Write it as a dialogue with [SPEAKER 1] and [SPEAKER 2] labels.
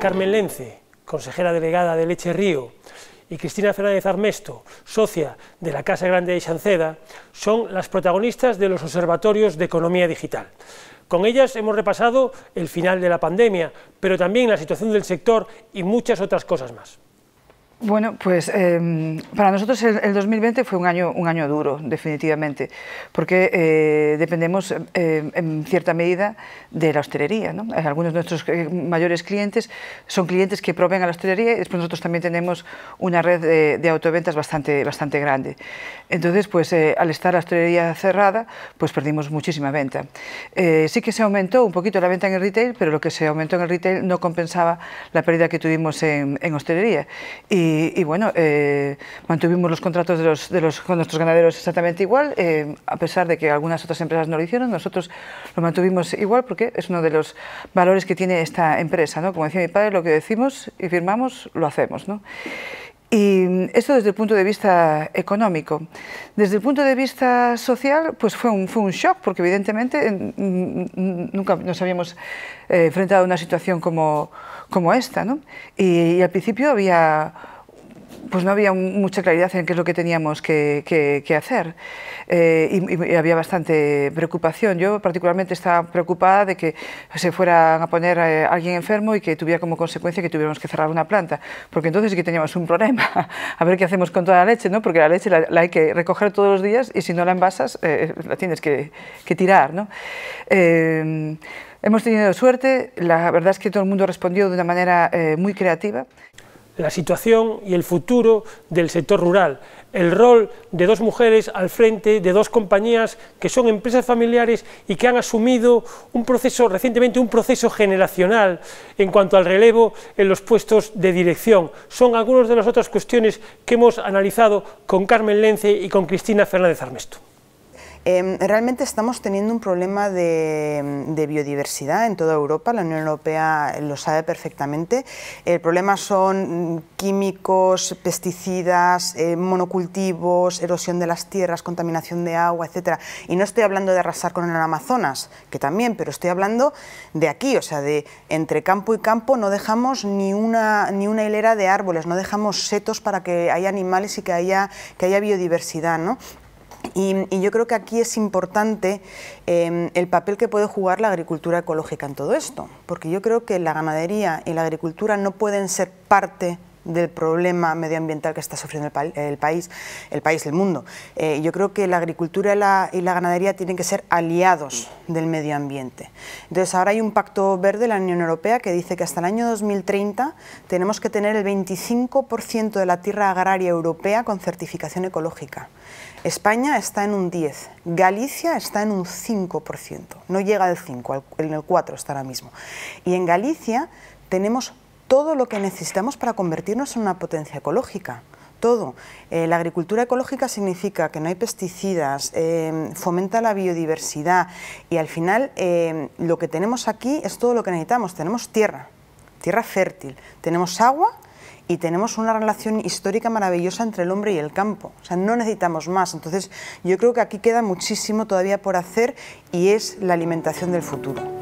[SPEAKER 1] Carmen Lence, consejera delegada de Leche Río, y Cristina Fernández Armesto, socia de la Casa Grande de Chanceda, son las protagonistas de los observatorios de economía digital. Con ellas hemos repasado el final de la pandemia, pero también la situación del sector y muchas otras cosas más.
[SPEAKER 2] Bueno, pues em, para nosotros el, 2020 fue un año, un año duro, definitivamente, porque eh, dependemos em, en cierta medida de la hostelería. Eh, algunos de nuestros eh, mayores clientes son clientes que proveen a la hostelería y después nosotros también tenemos una red de, autoventas bastante, bastante grande. Entonces, pues al estar la hostelería cerrada, pues perdimos muchísima venta. sí que se aumentó un poquito la venta en el retail, pero lo que se aumentó en el retail no compensaba la pérdida que tuvimos en, en hostelería. Y, y, bueno, eh, mantuvimos los contratos de los, de los, con nuestros ganaderos exactamente igual, eh, a pesar de que algunas otras empresas no lo hicieron, nosotros lo mantuvimos igual porque es uno de los valores que tiene esta empresa. ¿no? Como decía mi padre, lo que decimos y firmamos, lo hacemos. ¿no? Y esto desde el punto de vista económico. Desde el punto de vista social, pues fue un, fue un shock, porque evidentemente mm, nunca nos habíamos eh, enfrentado a una situación como, como esta. ¿no? y al principio había pues no había mucha claridad en qué es lo que teníamos que, hacer eh, y, había bastante preocupación. Yo particularmente estaba preocupada de que se fuera a poner eh, alguien enfermo y que tuviera como consecuencia que tuviéramos que cerrar una planta, porque entonces sí que teníamos un problema, a ver qué hacemos con toda la leche, ¿no? porque la leche la, hay que recoger todos los días y si no la envasas eh, la tienes que, tirar. ¿no? hemos tenido suerte, la verdad es que todo el mundo respondió de una manera muy creativa
[SPEAKER 1] la situación y el futuro del sector rural, el rol de dos mujeres al frente de dos compañías que son empresas familiares y que han asumido un proceso, recientemente un proceso generacional en cuanto al relevo en los puestos de dirección. Son algunas de las otras cuestiones que hemos analizado con Carmen Lence y con Cristina Fernández Armesto.
[SPEAKER 3] Em, realmente estamos teniendo un problema de, biodiversidad en toda Europa, la Unión Europea lo sabe perfectamente. El problema son químicos, pesticidas, eh, monocultivos, erosión de las tierras, contaminación de agua, etcétera, Y no estoy hablando de arrasar con el Amazonas, que también, pero estoy hablando de aquí, o sea, de entre campo y campo no dejamos ni una, hilera de árboles, no dejamos setos para que haya animales y que haya, que haya biodiversidad. ¿no? Y, yo creo que aquí es importante em, el papel que puede jugar la agricultura ecológica en todo esto, porque yo creo que la ganadería y la agricultura no pueden ser parte del problema medioambiental que está sufriendo el, país, el país, del mundo. Eh, yo creo que la agricultura y la, ganadería tienen que ser aliados del medio ambiente. Entonces ahora hay un pacto verde de la Unión Europea que dice que hasta el año 2030 tenemos que tener el 25% de la tierra agraria europea con certificación ecológica. España está en un 10, Galicia está en un 5%, no llega al 5, en el 4 está ahora mismo. Y en Galicia tenemos todo lo que necesitamos para convertirnos en una potencia ecológica todo. Eh, la agricultura ecológica significa que no hay pesticidas, eh, fomenta la biodiversidad y al final eh, lo que tenemos aquí es todo lo que necesitamos. Tenemos tierra, tierra fértil, tenemos agua y tenemos una relación histórica maravillosa entre el hombre y el campo. O sea, no necesitamos más. Entonces yo creo que aquí queda muchísimo todavía por hacer y es la alimentación del futuro.